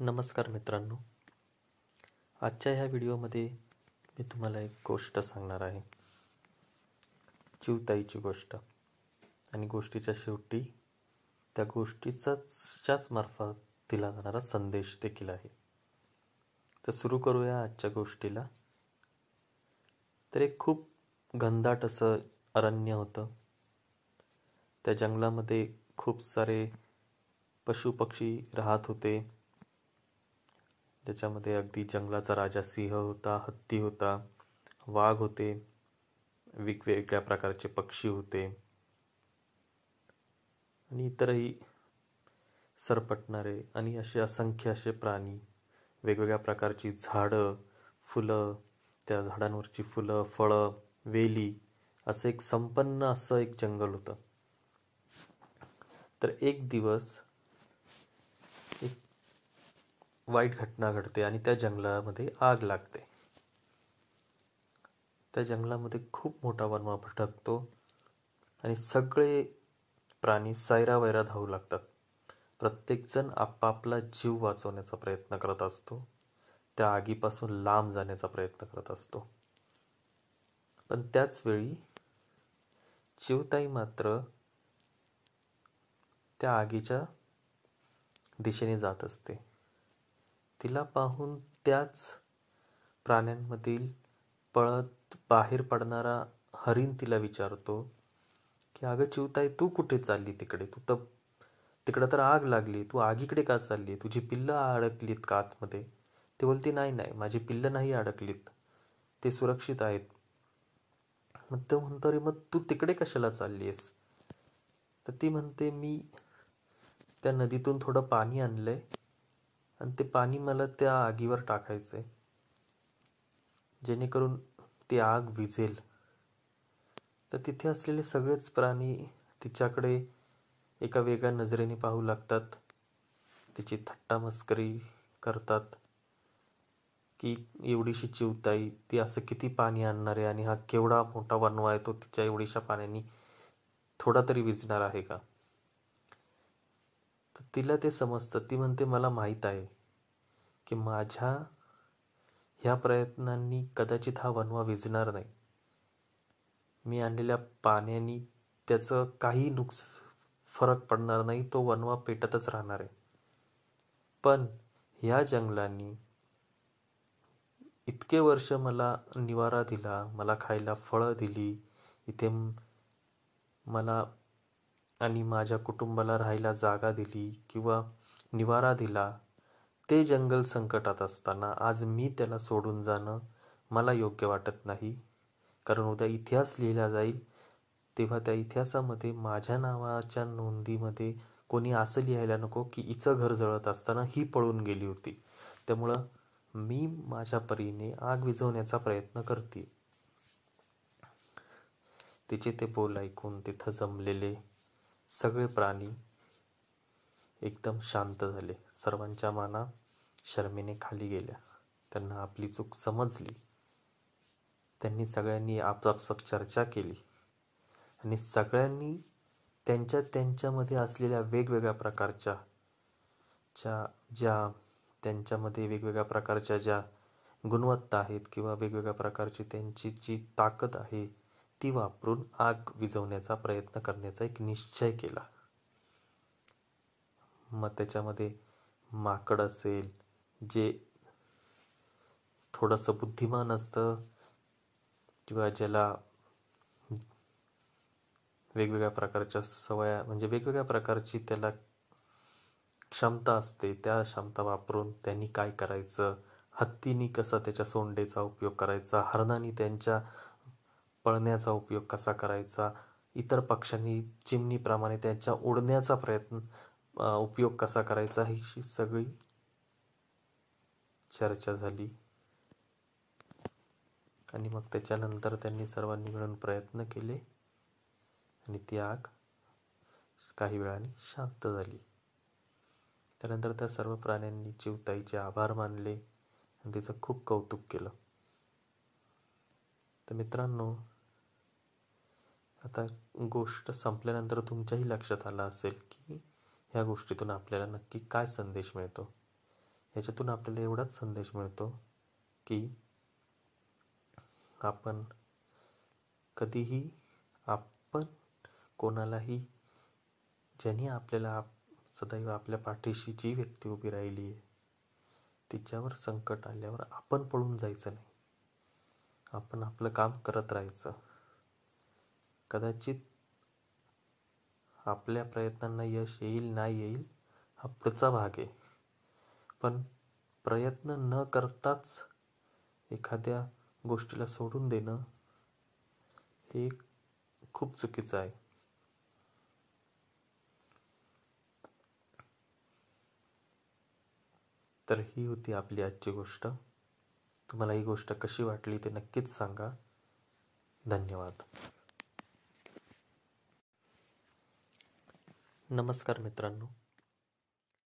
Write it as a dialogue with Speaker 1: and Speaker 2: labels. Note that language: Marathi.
Speaker 1: नमस्कार मित्रांनो आजच्या ह्या व्हिडिओमध्ये मी तुम्हाला एक गोष्ट सांगणार आहे चिवताईची गोष्ट आणि गोष्टीच्या शेवटी त्या गोष्टीचाच्याच मार्फत दिला जाणारा संदेश देखील आहे तर सुरू करूया आजच्या गोष्टीला तर एक खूप घनदाट असं अरण्य होतं त्या जंगलामध्ये खूप सारे पशुपक्षी राहत होते ज्याच्यामध्ये अगदी जंगलाचा राजा सिंह होता हत्ती होता वाघ होते वेगवेगळ्या प्रकारचे पक्षी होते आणि इतरही सरपटणारे आणि असे असंख्य असे प्राणी वेगवेगळ्या प्रकारची झाडं फुलं त्या झाडांवरची फुलं फळं वेली असं एक संपन्न असं एक जंगल होतं तर एक दिवस वाईट घटना घडते आणि त्या जंगलामध्ये आग लागते त्या जंगलामध्ये खूप मोठा वणवा भटकतो आणि सगळे प्राणी सायरावैरा धावू लागतात प्रत्येकजण आपापला जीव वाचवण्याचा प्रयत्न करत असतो त्या आगीपासून लांब जाण्याचा प्रयत्न करत असतो पण त्याच वेळी चिवताई मात्र त्या आगीच्या दिशेने जात असते तिला पाहून त्याच प्राण्यांमधील पळत बाहेर पडणारा हरिण तिला विचारतो की अगं चिवताई तू कुठे चालली तिकडे तू तर तिकडं तर आग लागली तू आगीकडे का चालली तुझी पिल्लं अडकलीत का आतमध्ये ते बोलते नाही नाही माझी पिल्लं नाही अडकलीत ते सुरक्षित आहेत मग ते म्हणतो रे मग तू तिकडे कशाला चालली आहेस तर ती म्हणते मी त्या नदीतून थोडं पाणी आणलंय आणि ते पाणी मला त्या आगीवर टाकायचंय जेणेकरून ती आग विझेल तर तिथे असलेले सगळेच प्राणी तिच्याकडे एका वेगळ्या नजरेने पाहू लागतात तिची मस्करी करतात की एवढीशी चिवताई ती असं किती पाणी आणणार आहे आणि हा केवढा मोठा वनवा आहे तो तिच्या एवढीशा पाण्याने थोडा तरी विजणार आहे का तिला ते समजतं ती म्हणते मला माहीत आहे की माझ्या ह्या प्रयत्नांनी कदाचित हा वनवा विजणार नाही मी आणलेल्या पाण्याने त्याचं काही नुकस फरक पडणार नाही तो वनवा पेटतच राहणार आहे पण ह्या जंगलांनी इतके वर्ष मला निवारा दिला मला खायला फळं दिली इथे मला आणि माझ्या कुटुंबाला राहायला जागा दिली किंवा निवारा दिला ते जंगल संकटात असताना आज मी त्याला सोडून जाणं मला योग्य वाटत नाही कारण उद्या इतिहास लिहिला जाईल तेव्हा त्या इतिहासामध्ये माझ्या नावाच्या नोंदीमध्ये कोणी असं लिहायला नको की इचं घर जळत असताना ही पळून गेली होती त्यामुळं मी माझ्या परीने आग विझवण्याचा प्रयत्न करते तिचे ते बोल ऐकून तिथं जमलेले सगळे प्राणी एकदम शांत झाले सर्वांच्या माना शर्मेने खाली गेल्या त्यांना आपली चूक समजली त्यांनी सगळ्यांनी आपापसात चर्चा केली आणि सगळ्यांनी त्यांच्या त्यांच्यामध्ये असलेल्या वेगवेगळ्या प्रकारच्या च्या ज्या त्यांच्यामध्ये वेगवेगळ्या प्रकारच्या ज्या गुणवत्ता आहेत किंवा वेगवेगळ्या प्रकारची त्यांची जी ताकद आहे ती वापरून आग विझवण्याचा प्रयत्न करण्याचा एक निश्चय केला मग त्याच्यामध्ये माकड असेल जे थोडस बुद्धिमान असत किंवा ज्याला वेगवेगळ्या प्रकारच्या सवया म्हणजे वेगवेगळ्या प्रकारची त्याला क्षमता असते त्या क्षमता वापरून त्यांनी काय करायचं हत्तीनी कसा त्याच्या सोंडेचा उपयोग करायचा हरणानी त्यांच्या पळण्याचा उपयोग कसा करायचा इतर पक्ष्यांनी चिमणीप्रमाणे त्यांच्या उडण्याचा प्रयत्न उपयोग कसा करायचा ही सगळी चर्चा झाली आणि मग त्याच्यानंतर त्यांनी सर्वांनी मिळून प्रयत्न केले आणि ती आग काही वेळाने शांत झाली त्यानंतर त्या सर्व प्राण्यांनी चिवताईचे आभार मानले आणि तिचं खूप कौतुक केलं तर मित्रांनो आता गोष्ट संपल्यानंतर तुमच्याही लक्षात आलं असेल की ह्या गोष्टीतून आपल्याला नक्की काय संदेश मिळतो याच्यातून आपल्याला एवढाच संदेश मिळतो की आपण कधीही आपण कोणालाही ज्यांनी आपल्याला आप सदैव आपल्या पाठीशी जी व्यक्ती उभी राहिली आहे तिच्यावर संकट आल्यावर आपण पळून जायचं नाही आपण आपलं काम करत राहायचं कदाचित आपल्या प्रयत्नांना यश येईल नाही येईल हा पुढचा भाग आहे पण प्रयत्न न करताच एखाद्या गोष्टीला सोडून देणं हे खूप चुकीचं आहे तर ही होती आपली आजची गोष्ट तुम्हाला ही गोष्ट कशी वाटली ते नक्कीच सांगा धन्यवाद नमस्कार मित्रांनो